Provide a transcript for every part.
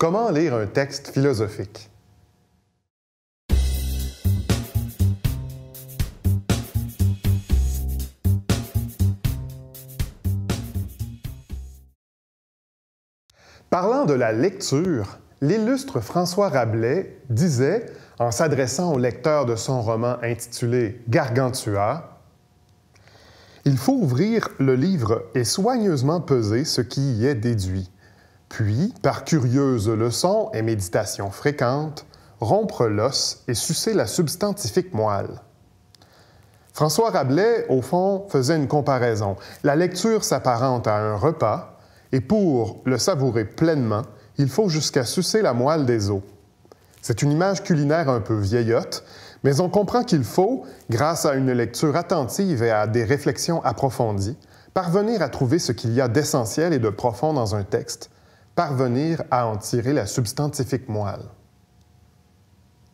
Comment lire un texte philosophique Parlant de la lecture, l'illustre François Rabelais disait, en s'adressant au lecteur de son roman intitulé Gargantua, Il faut ouvrir le livre et soigneusement peser ce qui y est déduit puis, par curieuses leçons et méditations fréquentes, rompre l'os et sucer la substantifique moelle. François Rabelais, au fond, faisait une comparaison. La lecture s'apparente à un repas, et pour le savourer pleinement, il faut jusqu'à sucer la moelle des os. C'est une image culinaire un peu vieillotte, mais on comprend qu'il faut, grâce à une lecture attentive et à des réflexions approfondies, parvenir à trouver ce qu'il y a d'essentiel et de profond dans un texte, parvenir à en tirer la substantifique moelle.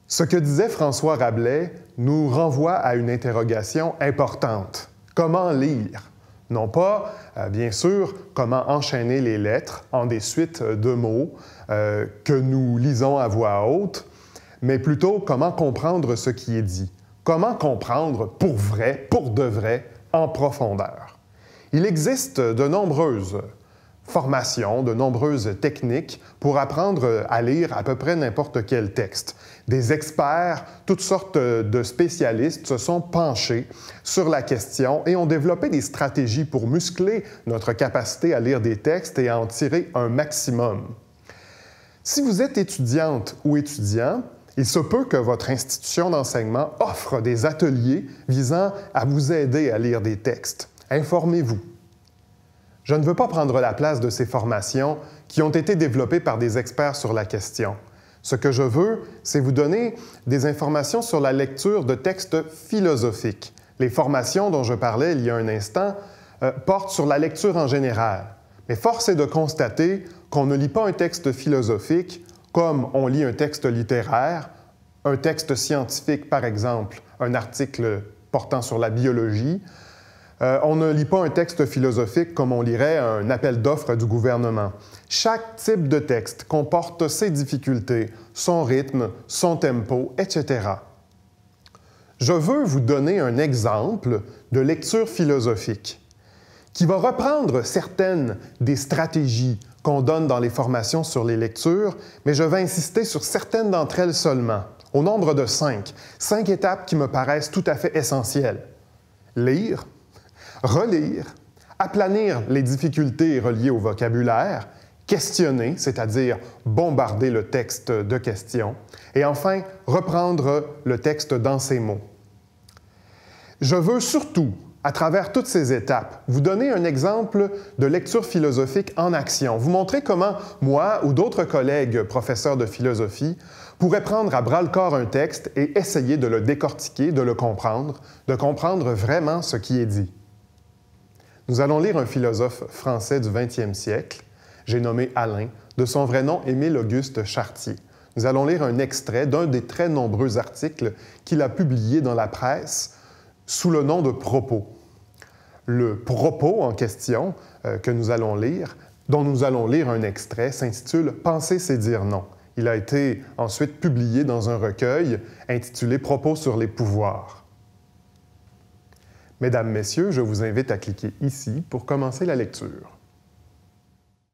Ce que disait François Rabelais nous renvoie à une interrogation importante. Comment lire Non pas, euh, bien sûr, comment enchaîner les lettres en des suites de mots euh, que nous lisons à voix haute, mais plutôt comment comprendre ce qui est dit. Comment comprendre pour vrai, pour de vrai, en profondeur. Il existe de nombreuses Formation de nombreuses techniques pour apprendre à lire à peu près n'importe quel texte. Des experts, toutes sortes de spécialistes se sont penchés sur la question et ont développé des stratégies pour muscler notre capacité à lire des textes et à en tirer un maximum. Si vous êtes étudiante ou étudiant, il se peut que votre institution d'enseignement offre des ateliers visant à vous aider à lire des textes. Informez-vous. Je ne veux pas prendre la place de ces formations qui ont été développées par des experts sur la question. Ce que je veux, c'est vous donner des informations sur la lecture de textes philosophiques. Les formations dont je parlais il y a un instant euh, portent sur la lecture en général. Mais force est de constater qu'on ne lit pas un texte philosophique comme on lit un texte littéraire, un texte scientifique par exemple, un article portant sur la biologie, euh, on ne lit pas un texte philosophique comme on lirait un appel d'offres du gouvernement. Chaque type de texte comporte ses difficultés, son rythme, son tempo, etc. Je veux vous donner un exemple de lecture philosophique qui va reprendre certaines des stratégies qu'on donne dans les formations sur les lectures, mais je vais insister sur certaines d'entre elles seulement, au nombre de cinq, cinq étapes qui me paraissent tout à fait essentielles. Lire, relire, aplanir les difficultés reliées au vocabulaire, questionner, c'est-à-dire bombarder le texte de questions, et enfin reprendre le texte dans ses mots. Je veux surtout, à travers toutes ces étapes, vous donner un exemple de lecture philosophique en action, vous montrer comment moi ou d'autres collègues professeurs de philosophie pourraient prendre à bras le corps un texte et essayer de le décortiquer, de le comprendre, de comprendre vraiment ce qui est dit. Nous allons lire un philosophe français du 20e siècle, j'ai nommé Alain, de son vrai nom Émile Auguste Chartier. Nous allons lire un extrait d'un des très nombreux articles qu'il a publié dans la presse sous le nom de Propos. Le propos en question euh, que nous allons lire, dont nous allons lire un extrait, s'intitule Penser, c'est dire non. Il a été ensuite publié dans un recueil intitulé Propos sur les pouvoirs. Mesdames, Messieurs, je vous invite à cliquer ici pour commencer la lecture.